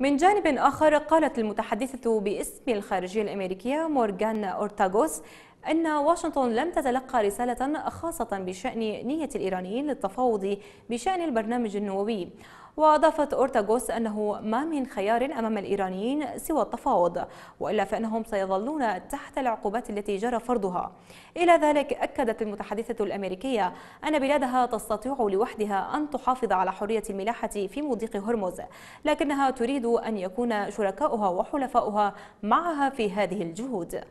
من جانب آخر قالت المتحدثة باسم الخارجية الأمريكية مورغان أورتاغوس أن واشنطن لم تتلقى رسالة خاصة بشأن نية الإيرانيين للتفاوض بشأن البرنامج النووي وأضافت أورتاغوس أنه ما من خيار أمام الإيرانيين سوى التفاوض وإلا فإنهم سيظلون تحت العقوبات التي جرى فرضها إلى ذلك أكدت المتحدثة الأمريكية أن بلادها تستطيع لوحدها أن تحافظ على حرية الملاحة في مضيق هرمز لكنها تريد أن يكون شركاؤها وحلفاؤها معها في هذه الجهود